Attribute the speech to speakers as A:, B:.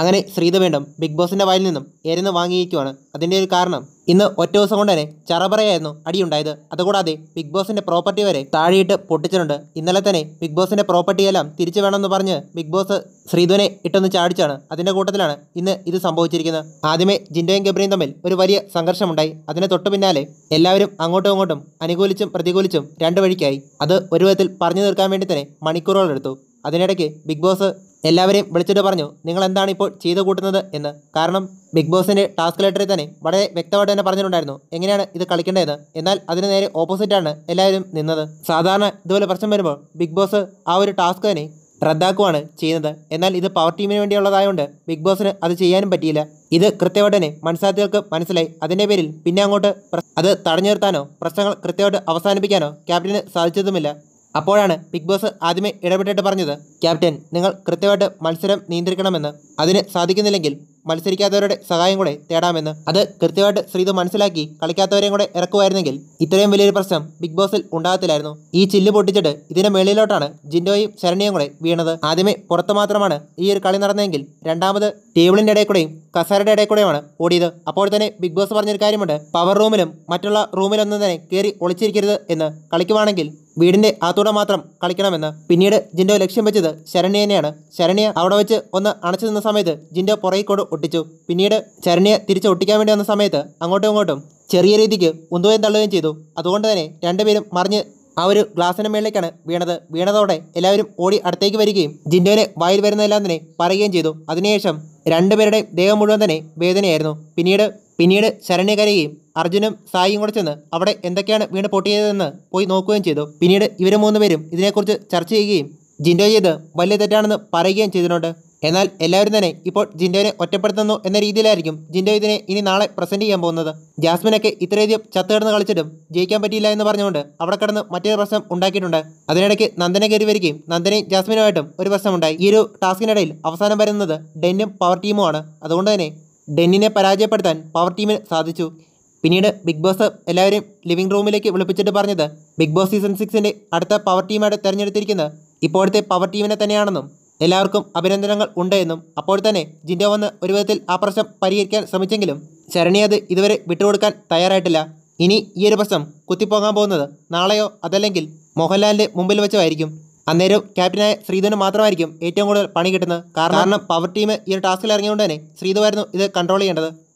A: അങ്ങനെ ശ്രീതവേണ്ടും ബിഗ് ബോസിൻ്റെ വായിൽ നിന്നും എരുന്ന് വാങ്ങിയിരിക്കുവാണ് അതിൻ്റെ ഒരു കാരണം ഇന്ന് ഒറ്റ ദിവസം കൊണ്ട് തന്നെ ചറപറയായിരുന്നു അടിയുണ്ടായത് അതുകൂടാതെ ബിഗ് ബോസിൻ്റെ പ്രോപ്പർട്ടി വരെ താഴെയിട്ട് പൊട്ടിച്ചിട്ടുണ്ട് ഇന്നലെ തന്നെ ബിഗ് ബോസിൻ്റെ പ്രോപ്പർട്ടി എല്ലാം തിരിച്ചു വേണമെന്ന് പറഞ്ഞ് ബിഗ് ബോസ് ശ്രീധുവിനെ ഇട്ടൊന്ന് ചാടിച്ചാണ് അതിൻ്റെ കൂട്ടത്തിലാണ് ഇന്ന് ഇത് സംഭവിച്ചിരിക്കുന്നത് ആദ്യമേ ജിൻഡോയും ഗബ്രിയും തമ്മിൽ ഒരു വലിയ സംഘർഷമുണ്ടായി അതിനെ തൊട്ടു പിന്നാലെ എല്ലാവരും അങ്ങോട്ടും ഇങ്ങോട്ടും അനുകൂലിച്ചും പ്രതികൂലിച്ചും രണ്ടു വഴിക്കായി അത് ഒരു വിധത്തിൽ പറഞ്ഞു തീർക്കാൻ വേണ്ടി തന്നെ മണിക്കൂറുകളെടുത്തു അതിനിടയ്ക്ക് ബിഗ് ബോസ് എല്ലാവരെയും വിളിച്ചിട്ട് പറഞ്ഞു നിങ്ങൾ എന്താണ് ഇപ്പോൾ ചെയ്തു കൂട്ടുന്നത് എന്ന് കാരണം ബിഗ് ബോസിൻ്റെ ടാസ്ക് ലെറ്ററിൽ തന്നെ വളരെ വ്യക്തമായിട്ട് തന്നെ പറഞ്ഞിട്ടുണ്ടായിരുന്നു എങ്ങനെയാണ് ഇത് കളിക്കേണ്ടത് എന്നാൽ അതിന് നേരെ ഓപ്പോസിറ്റാണ് എല്ലാവരും നിന്നത് സാധാരണ ഇതുപോലെ പ്രശ്നം വരുമ്പോൾ ബിഗ് ബോസ് ആ ഒരു ടാസ്ക് തന്നെ റദ്ദാക്കുകയാണ് ചെയ്യുന്നത് എന്നാൽ ഇത് പവർ ടീമിന് വേണ്ടിയുള്ളതായതുകൊണ്ട് ബിഗ് ബോസിന് അത് ചെയ്യാനും പറ്റിയില്ല ഇത് കൃത്യമായിട്ട് തന്നെ മത്സരാർത്ഥികൾക്ക് മനസ്സിലായി അതിൻ്റെ പേരിൽ പിന്നെ അങ്ങോട്ട് അത് തടഞ്ഞു നിർത്താനോ പ്രശ്നങ്ങൾ കൃത്യമായിട്ട് അവസാനിപ്പിക്കാനോ ക്യാപ്റ്റന് സാധിച്ചതുമില്ല അപ്പോഴാണ് ബിഗ് ബോസ് ആദ്യമേ ഇടപെട്ടിട്ട് പറഞ്ഞത് ക്യാപ്റ്റൻ നിങ്ങൾ കൃത്യമായിട്ട് മത്സരം നിയന്ത്രിക്കണമെന്ന് അതിന് സാധിക്കുന്നില്ലെങ്കിൽ മത്സരിക്കാത്തവരുടെ സഹായം കൂടെ തേടാമെന്ന് അത് കൃത്യമായിട്ട് ശ്രീതു മനസ്സിലാക്കി കളിക്കാത്തവരെയും കൂടെ ഇറക്കുമായിരുന്നെങ്കിൽ ഇത്രയും വലിയൊരു പ്രശ്നം ബിഗ് ബോസിൽ ഉണ്ടാകത്തില്ലായിരുന്നു ഈ ചില്ല് പൊട്ടിച്ചിട്ട് ഇതിന്റെ മേളിലോട്ടാണ് ജിൻഡോയും ശരണിയും കൂടെ വീണത് ആദ്യമേ പുറത്ത് മാത്രമാണ് ഈ ഒരു കളി നടന്നതെങ്കിൽ രണ്ടാമത് ടേബിളിന്റെ ഇടയിൽ കൂടെയും കസാരയുടെ ഇടയിൽ കൂടെയുമാണ് ഓടിയത് അപ്പോൾ തന്നെ ബിഗ് ബോസ് പറഞ്ഞൊരു കാര്യമുണ്ട് പവർ റൂമിലും മറ്റുള്ള റൂമിലൊന്നും തന്നെ കയറി ഒളിച്ചിരിക്കരുത് എന്ന് കളിക്കുവാണെങ്കിൽ വീടിൻ്റെ ആത്തോടെ മാത്രം കളിക്കണമെന്ന് പിന്നീട് ജിൻഡോ ലക്ഷ്യം വെച്ചത് ശരണ്യനെയാണ് ശരണ്യ അവിടെ വെച്ച് ഒന്ന് അണച്ചു നിന്ന സമയത്ത് ജിൻഡോ പുറകിക്കോട് ഒട്ടിച്ചു പിന്നീട് ശരണ്യ തിരിച്ച് ഒട്ടിക്കാൻ വേണ്ടി വന്ന സമയത്ത് അങ്ങോട്ടും ഇങ്ങോട്ടും ചെറിയ രീതിക്ക് ഉന്തുകയും തള്ളുകയും ചെയ്തു അതുകൊണ്ട് തന്നെ രണ്ടുപേരും മറിഞ്ഞ് ആ ഒരു ഗ്ലാസിന് മേളിലേക്കാണ് വീണത് വീണതോടെ എല്ലാവരും ഓടി അടുത്തേക്ക് വരികയും ജിൻഡോനെ വായിൽ വരുന്നതെല്ലാം തന്നെ പറയുകയും ചെയ്തു അതിനുശേഷം രണ്ടുപേരുടെയും ദേഹം മുഴുവൻ തന്നെ വേദനയായിരുന്നു പിന്നീട് പിന്നീട് ശരണ്യ കരയുകയും അർജുനും സായിയും കൂടെ ചെന്ന് അവിടെ എന്തൊക്കെയാണ് വീണ് പൊട്ടിയതെന്ന് പോയി നോക്കുകയും ചെയ്തു പിന്നീട് ഇവർ മൂന്നുപേരും ഇതിനെക്കുറിച്ച് ചർച്ച ചെയ്യുകയും ജിൻഡോ ചെയ്ത് വലിയ തെറ്റാണെന്ന് പറയുകയും ചെയ്തിട്ടുണ്ട് എന്നാൽ എല്ലാവരും തന്നെ ഇപ്പോൾ ജിൻഡോനെ ഒറ്റപ്പെടുത്തുന്നു എന്ന രീതിയിലായിരിക്കും ജിൻഡോ ഇതിനെ ഇനി നാളെ പ്രസന്റ് ചെയ്യാൻ പോകുന്നത് ജാസ്മിനൊക്കെ ഇത്രയധികം ചത്ത് കിടന്ന് കളിച്ചിട്ടും ജയിക്കാൻ പറ്റിയില്ല എന്ന് പറഞ്ഞുകൊണ്ട് അവിടെ കിടന്ന് മറ്റൊരു പ്രശ്നം ഉണ്ടാക്കിയിട്ടുണ്ട് അതിനിടയ്ക്ക് നന്ദനെ കയറി വരികയും നന്ദനെയും ജാസ്മിനുമായിട്ടും ഒരു പ്രശ്നമുണ്ടായി ഈ ഒരു ടാസ്കിനിടയിൽ അവസാനം വരുന്നത് ഡെന്നും പവർ ടീമുമാണ് അതുകൊണ്ട് തന്നെ ഡെന്നിനെ പരാജയപ്പെടുത്താൻ പവർ ടീമിന് സാധിച്ചു പിന്നീട് ബിഗ് ബോസ് എല്ലാവരെയും ലിവിംഗ് റൂമിലേക്ക് വിളിപ്പിച്ചിട്ട് പറഞ്ഞത് ബിഗ് ബോസ് സീസൺ സിക്സിൻ്റെ അടുത്ത പവർ ടീമായിട്ട് തിരഞ്ഞെടുത്തിരിക്കുന്നത് ഇപ്പോഴത്തെ പവർ ടീമിനെ തന്നെയാണെന്നും എല്ലാവർക്കും അഭിനന്ദനങ്ങൾ ഉണ്ട് എന്നും അപ്പോൾ തന്നെ ജിൻഡോ വന്ന് ഒരു വിധത്തിൽ ആ പ്രശ്നം പരിഹരിക്കാൻ ശ്രമിച്ചെങ്കിലും ശരണി അത് ഇതുവരെ വിട്ടുകൊടുക്കാൻ തയ്യാറായിട്ടില്ല ഇനി ഈ ഒരു പ്രശ്നം കുത്തിപ്പോകാൻ പോകുന്നത് നാളെയോ അതല്ലെങ്കിൽ മോഹൻലാലിൻ്റെ മുമ്പിൽ വെച്ചോ ആയിരിക്കും അന്നേരം ക്യാപ്റ്റനായ ശ്രീധന് മാത്രമായിരിക്കും ഏറ്റവും കൂടുതൽ പണി കിട്ടുന്നത് കാരണം പവർ ടീം ഈ ഒരു ടാസ്കിൽ ഇറങ്ങിയതുകൊണ്ട് തന്നെ ശ്രീധുവായിരുന്നു ഇത് കൺട്രോൾ ചെയ്യേണ്ടത്